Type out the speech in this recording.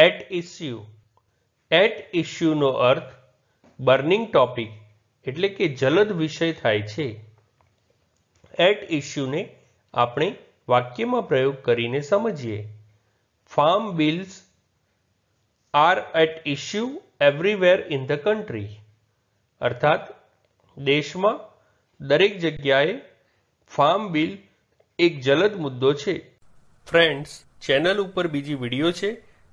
at issue at ઇસ્યુનો અર્થ burning topic એટલે કે જલદ વિષય થાય છે એટ ઇસ્યુને આપણે વાક્યમાં પ્રયોગ કરીને સમજીએ farm bills are at issue everywhere in the country અર્થાત દેશમાં દરેક જગ્યાએ ફાર્મ બિલ એક જલદ મુદ્દો છે ફ્રેન્ડ્સ ચેનલ ઉપર બીજી વિડીયો છે